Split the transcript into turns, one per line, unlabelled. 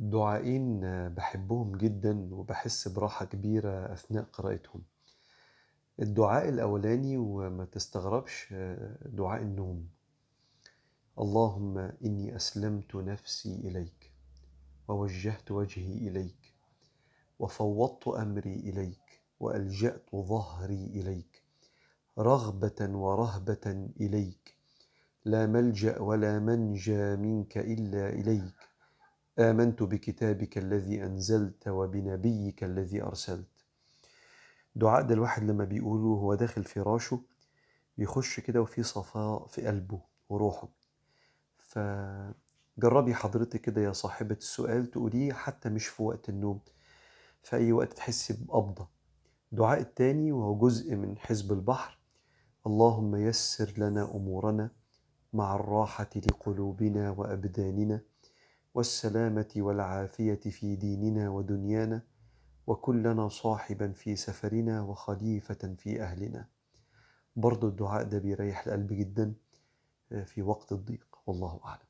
دعائين بحبهم جدا وبحس براحة كبيرة أثناء قراءتهم الدعاء الأولاني وما تستغربش دعاء النوم اللهم إني أسلمت نفسي إليك ووجهت وجهي إليك وفوضت أمري إليك وألجأت ظهري إليك رغبة ورهبة إليك لا ملجأ ولا منجى منك إلا إليك آمنت بكتابك الذي أنزلت وبنبيك الذي أرسلت دعاء ده الواحد لما بيقوله وهو داخل فراشه بيخش كده وفي صفاء في قلبه وروحه فجربي حضرتك كده يا صاحبة السؤال تقوليه حتى مش في وقت النوم في أي وقت تحسي بقبضة دعاء التاني وهو جزء من حزب البحر اللهم يسر لنا أمورنا مع الراحة لقلوبنا وأبداننا والسلامه والعافيه في ديننا ودنيانا وكلنا صاحبا في سفرنا وخليفه في اهلنا برضو الدعاء ده بيريح القلب جدا آه، في وقت الضيق والله اعلم